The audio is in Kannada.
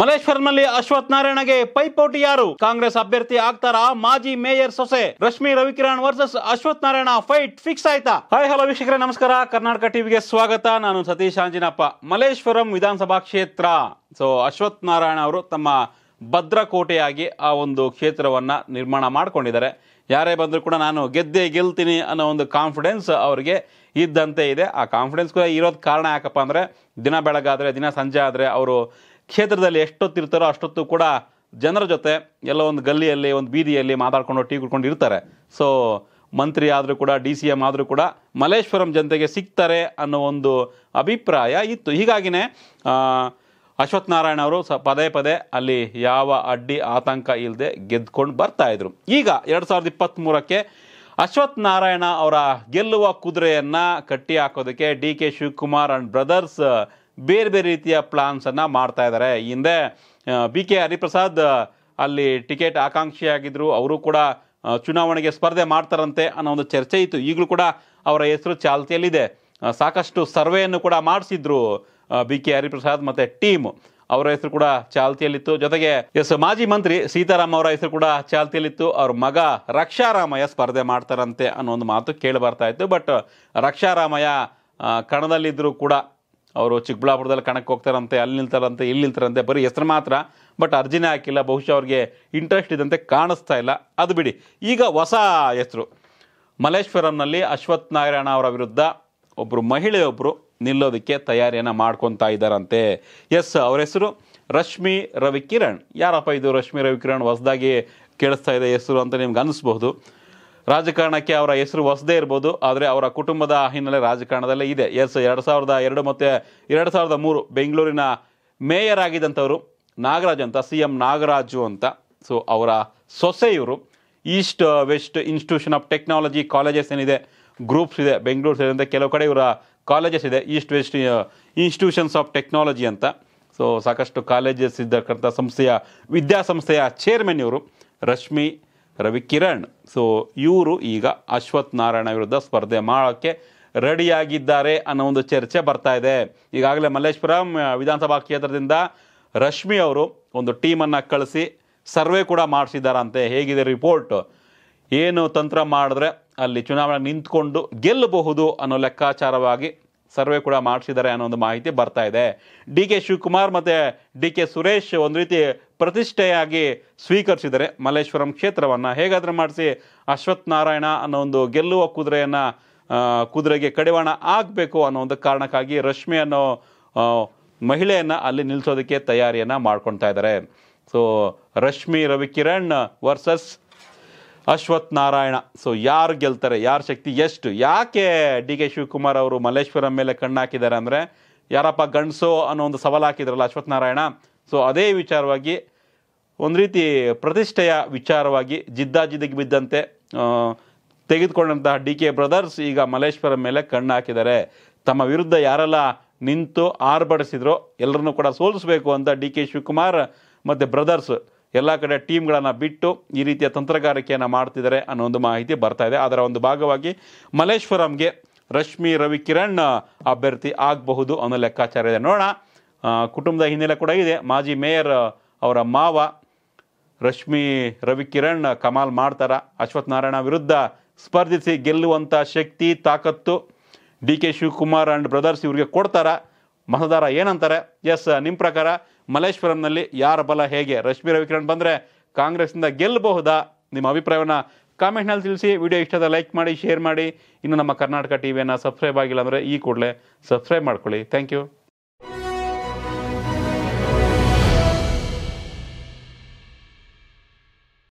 ಮಲ್ಲೇಶ್ವರಂನಲ್ಲಿ ಅಶ್ವಥ್ ನಾರಾಯಣಗೆ ಪೈಪೋಟಿ ಯಾರು ಕಾಂಗ್ರೆಸ್ ಅಭ್ಯರ್ಥಿ ಆಗ್ತಾರಾ ಮಾಜಿ ಮೇಯರ್ ಸೊಸೆ Rashmi Ravikiran versus Ashwath Narayana fight fix ಆಯ್ತಾ ಹಾಯ್ ಹಲೋ ವೀಕ್ಷಕರೇ ನಮಸ್ಕಾರ ಕರ್ನಾಟಕ ಟಿವಿಗೆ ಸ್ವಾಗತ ನಾನು ಸತೀಶ್ ಅಂಜಿನಪ್ಪ ಮಲ್ಲೇಶ್ವರಂ ವಿಧಾನಸಭಾ ಕ್ಷೇತ್ರ ಸೊ ಅಶ್ವಥ್ ನಾರಾಯಣ ಅವರು ತಮ್ಮ ಭದ್ರಕೋಟೆಯಾಗಿ ಆ ಒಂದು ಕ್ಷೇತ್ರವನ್ನ ನಿರ್ಮಾಣ ಮಾಡಿಕೊಂಡಿದ್ದಾರೆ ಯಾರೇ ಬಂದರೂ ಕೂಡ ನಾನು ಗೆದ್ದೆ ಗೆಲ್ತೀನಿ ಅನ್ನೋ ಒಂದು ಕಾನ್ಫಿಡೆನ್ಸ್ ಅವರಿಗೆ ಇದ್ದಂತೆ ಇದೆ ಆ ಕಾನ್ಫಿಡೆನ್ಸ್ ಕೂಡ ಇರೋದು ಕಾರಣ ಯಾಕಪ್ಪ ಅಂದರೆ ದಿನ ಬೆಳಗಾದರೆ ದಿನ ಸಂಜೆ ಆದರೆ ಅವರು ಕ್ಷೇತ್ರದಲ್ಲಿ ಎಷ್ಟೊತ್ತಿರ್ತಾರೋ ಅಷ್ಟೊತ್ತು ಕೂಡ ಜನರ ಜೊತೆ ಎಲ್ಲ ಒಂದು ಗಲ್ಲಿಯಲ್ಲಿ ಒಂದು ಬೀದಿಯಲ್ಲಿ ಮಾತಾಡ್ಕೊಂಡು ಟೀ ಕುಡ್ಕೊಂಡು ಇರ್ತಾರೆ ಸೊ ಮಂತ್ರಿ ಆದರೂ ಕೂಡ ಡಿ ಸಿ ಎಮ್ ಆದರೂ ಕೂಡ ಮಲ್ಲೇಶ್ವರಂ ಜನತೆಗೆ ಸಿಗ್ತಾರೆ ಅನ್ನೋ ಒಂದು ಅಭಿಪ್ರಾಯ ಇತ್ತು ಹೀಗಾಗಿನೇ ಅಶ್ವಥ್ ನಾರಾಯಣ ಅವರು ಸ ಪದೇ ಪದೇ ಅಲ್ಲಿ ಯಾವ ಅಡ್ಡಿ ಆತಂಕ ಇಲ್ಲದೆ ಗೆದ್ಕೊಂಡು ಬರ್ತಾಯಿದ್ರು ಈಗ ಎರಡು ಸಾವಿರದ ಇಪ್ಪತ್ತ್ಮೂರಕ್ಕೆ ಅಶ್ವಥ್ ನಾರಾಯಣ ಅವರ ಗೆಲ್ಲುವ ಕುದುರೆಯನ್ನು ಕಟ್ಟಿ ಹಾಕೋದಕ್ಕೆ D K Shivakumar and brothers ಬೇರೆ ಬೇರೆ ರೀತಿಯ ಪ್ಲಾನ್ಸನ್ನು ಮಾಡ್ತಾ ಇದ್ದಾರೆ ಹಿಂದೆ ಬಿ ಕೆ ಹರಿಪ್ರಸಾದ್ ಅಲ್ಲಿ ಟಿಕೆಟ್ ಆಕಾಂಕ್ಷಿಯಾಗಿದ್ದರು ಅವರು ಕೂಡ ಚುನಾವಣೆಗೆ ಸ್ಪರ್ಧೆ ಮಾಡ್ತಾರಂತೆ ಅನ್ನೋ ಒಂದು ಚರ್ಚೆ ಇತ್ತು ಈಗಲೂ ಕೂಡ ಅವರ ಹೆಸರು ಚಾಲ್ತಿಯಲ್ಲಿದೆ ಸಾಕಷ್ಟು ಸರ್ವೆಯನ್ನು ಕೂಡ ಮಾಡಿಸಿದ್ರು ಬಿ ಕೆ ಹರಿಪ್ರಸಾದ್ ಮತ್ತು ಟೀಮ್ ಅವರ ಹೆಸರು ಕೂಡ ಚಾಲ್ತಿಯಲ್ಲಿತ್ತು ಜೊತೆಗೆ ಎಸ್ ಮಾಜಿ ಮಂತ್ರಿ ಸೀತಾರಾಮ್ ಅವರ ಹೆಸರು ಕೂಡ ಚಾಲ್ತಿಯಲ್ಲಿತ್ತು ಅವ್ರ ಮಗ ರಕ್ಷಾರಾಮಯ್ಯ ಸ್ಪರ್ಧೆ ಮಾಡ್ತಾರಂತೆ ಅನ್ನೋ ಒಂದು ಮಾತು ಕೇಳಿ ಬರ್ತಾ ಇತ್ತು ಬಟ್ ರಕ್ಷಾರಾಮಯ್ಯ ಕಣದಲ್ಲಿದ್ದರೂ ಕೂಡ ಅವರು ಚಿಕ್ಕಬಳ್ಳಾಪುರದಲ್ಲಿ ಕಣಕ್ಕೆ ಹೋಗ್ತಾರಂತೆ ಅಲ್ಲಿ ನಿಲ್ತಾರಂತೆ ಇಲ್ಲಿ ನಿಲ್ತಾರಂತೆ ಬರೀ ಹೆಸರು ಮಾತ್ರ ಬಟ್ ಅರ್ಜಿನೇ ಹಾಕಿಲ್ಲ ಬಹುಶಃ ಅವ್ರಿಗೆ ಇಂಟ್ರೆಸ್ಟ್ ಇದಂತೆ ಕಾಣಿಸ್ತಾ ಇಲ್ಲ ಅದು ಬಿಡಿ ಈಗ ಹೊಸ ಹೆಸರು ಮಲೇಶ್ವರಂನಲ್ಲಿ ಅಶ್ವಥ್ ನಾರಾಯಣ ಅವರ ವಿರುದ್ಧ ಒಬ್ಬರು ಮಹಿಳೆಯೊಬ್ಬರು ನಿಲ್ಲೋದಕ್ಕೆ ತಯಾರಿಯನ್ನು ಮಾಡ್ಕೊತಾ ಇದ್ದಾರಂತೆ ಎಸ್ ಅವ್ರ ಹೆಸರು ರಶ್ಮಿ ರವಿಕಿರಣ್ ಯಾರಪ್ಪ ಇದು ರಶ್ಮಿ ರವಿಕಿರಣ್ ಹೊಸದಾಗಿ ಕೇಳಿಸ್ತಾ ಇದೆ ಹೆಸರು ಅಂತ ನಿಮ್ಗೆ ಅನ್ನಿಸ್ಬಹುದು ರಾಜಕಾರಣಕ್ಕೆ ಅವರ ಹೆಸರು ಹೊಸದೇ ಇರ್ಬೋದು ಆದರೆ ಅವರ ಕುಟುಂಬದ ಹಿನ್ನೆಲೆ ರಾಜಕಾರಣದಲ್ಲೇ ಇದೆ ಎಸ್ ಎರಡು ಸಾವಿರದ ಎರಡು ಮತ್ತು ಎರಡು ಸಾವಿರದ ಮೂರು ಬೆಂಗಳೂರಿನ ಮೇಯರ್ ಆಗಿದ್ದಂಥವರು ನಾಗರಾಜ್ ಅಂತ ಸಿ ಎಂ ನಾಗರಾಜು ಅಂತ ಸೊ ಅವರ ಸೊಸೆ ಇವರು East West Institution of Technology colleges ಏನಿದೆ ಗ್ರೂಪ್ಸ್ ಇದೆ ಬೆಂಗಳೂರು ಸೇರಿದಂತೆ ಕೆಲವು ಕಡೆ ಇವರ ಕಾಲೇಜಸ್ ಇದೆ East West Institutions of Technology ಅಂತ ಸೊ ಸಾಕಷ್ಟು ಕಾಲೇಜಸ್ ಇದ್ದಕ್ಕಂಥ ಸಂಸ್ಥೆಯ ವಿದ್ಯಾಸಂಸ್ಥೆಯ ಚೇರ್ಮನ್ ಇವರು ರಶ್ಮಿ ರವಿಕಿರಣ್ ಸೊ ಇವರು ಈಗ ಅಶ್ವಥ್ ನಾರಾಯಣ ವಿರುದ್ಧ ಸ್ಪರ್ಧೆ ಮಾಡೋಕ್ಕೆ ರೆಡಿಯಾಗಿದ್ದಾರೆ ಅನ್ನೋ ಒಂದು ಚರ್ಚೆ ಬರ್ತಾ ಇದೆ ಈಗಾಗಲೇ ಮಲ್ಲೇಶ್ವರಂ ವಿಧಾನಸಭಾ ಕ್ಷೇತ್ರದಿಂದ ರಶ್ಮಿ ಅವರು ಒಂದು ಟೀಮನ್ನು ಕಳಿಸಿ ಸರ್ವೆ ಕೂಡ ಮಾಡಿಸಿದ್ದಾರಂತೆ ಹೇಗಿದೆ ರಿಪೋರ್ಟ್ ಏನು ತಂತ್ರ ಮಾಡಿದ್ರೆ ಅಲ್ಲಿ ಚುನಾವಣೆ ನಿಂತ್ಕೊಂಡು ಗೆಲ್ಲಬಹುದು ಅನ್ನೋ ಲೆಕ್ಕಾಚಾರವಾಗಿ ಸರ್ವೆ ಕೂಡ ಮಾಡಿಸಿದ್ದಾರೆ ಅನ್ನೋ ಒಂದು ಮಾಹಿತಿ ಬರ್ತಾ ಇದೆ ಡಿ ಕೆ ಶಿವಕುಮಾರ್ ಮತ್ತು ಡಿ ಕೆ ಸುರೇಶ್ ಒಂದು ರೀತಿ ಪ್ರತಿಷ್ಠೆಯಾಗಿ ಸ್ವೀಕರಿಸಿದರೆ ಮಲ್ಲೇಶ್ವರಂ ಕ್ಷೇತ್ರವನ್ನು ಹೇಗಾದರೂ ಮಾಡಿಸಿ ಅಶ್ವಥ್ ನಾರಾಯಣ ಅನ್ನೋ ಒಂದು ಗೆಲ್ಲುವ ಕುದುರೆಯನ್ನು ಕುದುರೆಗೆ ಕಡಿವಾಣ ಆಗಬೇಕು ಅನ್ನೋ ಒಂದು ಕಾರಣಕ್ಕಾಗಿ ರಶ್ಮಿ ಅನ್ನೋ ಮಹಿಳೆಯನ್ನು ಅಲ್ಲಿ ನಿಲ್ಲಿಸೋದಕ್ಕೆ ತಯಾರಿಯನ್ನು ಮಾಡ್ಕೊಳ್ತಾ ಇದ್ದಾರೆ so Rashmi Ravikiran versus Ashwath Narayana so ಯಾರು ಗೆಲ್ತಾರೆ ಯಾರ ಶಕ್ತಿ ಎಷ್ಟು ಯಾಕೆ ಡಿ ಕೆ ಶಿವಕುಮಾರ್ ಅವರು ಮಲ್ಲೇಶ್ವರಂ ಮೇಲೆ ಕಣ್ಣು ಹಾಕಿದ್ದಾರೆ ಅಂದರೆ ಯಾರಪ್ಪ ಗಂಡಸೋ ಅನ್ನೋ ಒಂದು ಸವಾಲು ಹಾಕಿದ್ರಲ್ಲ ಅಶ್ವತ್ ನಾರಾಯಣ ಸೊ ಅದೇ ವಿಚಾರವಾಗಿ ಒಂದು ರೀತಿ ಪ್ರತಿಷ್ಠೆಯ ವಿಚಾರವಾಗಿ ಜಿದ್ದಾಜಿದ್ದಿಗೆ ಬಿದ್ದಂತೆ ತೆಗೆದುಕೊಂಡಂತಹ ಡಿ ಕೆ ಬ್ರದರ್ಸ್ ಈಗ ಮಲ್ಲೇಶ್ವರಂ ಮೇಲೆ ಕಣ್ಣು ಹಾಕಿದ್ದಾರೆ ತಮ್ಮ ವಿರುದ್ಧ ಯಾರೆಲ್ಲ ನಿಂತು ಆರ್ಭಡಿಸಿದ್ರು ಎಲ್ಲರನ್ನೂ ಕೂಡ ಸೋಲಿಸಬೇಕು ಅಂತ ಡಿ ಕೆ ಶಿವಕುಮಾರ್ ಮತ್ತು ಬ್ರದರ್ಸ್ ಎಲ್ಲ ಕಡೆ ಟೀಮ್ಗಳನ್ನು ಬಿಟ್ಟು ಈ ರೀತಿಯ ತಂತ್ರಗಾರಿಕೆಯನ್ನು ಮಾಡ್ತಿದ್ದಾರೆ ಅನ್ನೋ ಒಂದು ಮಾಹಿತಿ ಬರ್ತಾ ಇದೆ ಅದರ ಒಂದು ಭಾಗವಾಗಿ ಮಲ್ಲೇಶ್ವರಂಗೆ ರಶ್ಮಿ ರವಿಕಿರಣ್ ಅಭ್ಯರ್ಥಿ ಆಗಬಹುದು ಅನ್ನೋ ಲೆಕ್ಕಾಚಾರ ಇದೆ ನೋಡೋಣ ಕುಟುಂಬದ ಹಿನ್ನೆಲೆ ಕೂಡ ಇದೆ ಮಾಜಿ ಮೇಯರ್ ಅವರ ಮಾವ ರಶ್ಮಿ ರವಿಕಿರಣ್ ಕಮಾಲ್ ಮಾಡ್ತಾರ ಅಶ್ವಥ್ ನಾರಾಯಣ ವಿರುದ್ಧ ಸ್ಪರ್ಧಿಸಿ ಗೆಲ್ಲುವಂಥ ಶಕ್ತಿ ತಾಕತ್ತು D K Shivakumar and brothers ಇವರಿಗೆ ಕೊಡ್ತಾರ ಮತದಾರ ಏನಂತಾರೆ ಎಸ್ ನಿಮ್ಮ ಪ್ರಕಾರ ಮಲ್ಲೇಶ್ವರಂನಲ್ಲಿ ಯಾರ ಬಲ ಹೇಗೆ ರಶ್ಮಿ ರವಿಕಿರಣ್ ಬಂದರೆ ಕಾಂಗ್ರೆಸ್ನಿಂದ ಗೆಲ್ಲಬಹುದಾ ನಿಮ್ಮ ಅಭಿಪ್ರಾಯವನ್ನು ಕಾಮೆಂಟ್ನಲ್ಲಿ ತಿಳಿಸಿ ವಿಡಿಯೋ ಇಷ್ಟದ ಲೈಕ್ ಮಾಡಿ ಶೇರ್ ಮಾಡಿ ಇನ್ನು ನಮ್ಮ ಕರ್ನಾಟಕ ಟಿ ವಿಯನ್ನು ಸಬ್ಸ್ಕ್ರೈಬ್ ಆಗಿಲ್ಲ ಅಂದರೆ ಈ ಕೂಡಲೇ ಸಬ್ಸ್ಕ್ರೈಬ್ ಮಾಡ್ಕೊಳ್ಳಿ ಥ್ಯಾಂಕ್ ಯು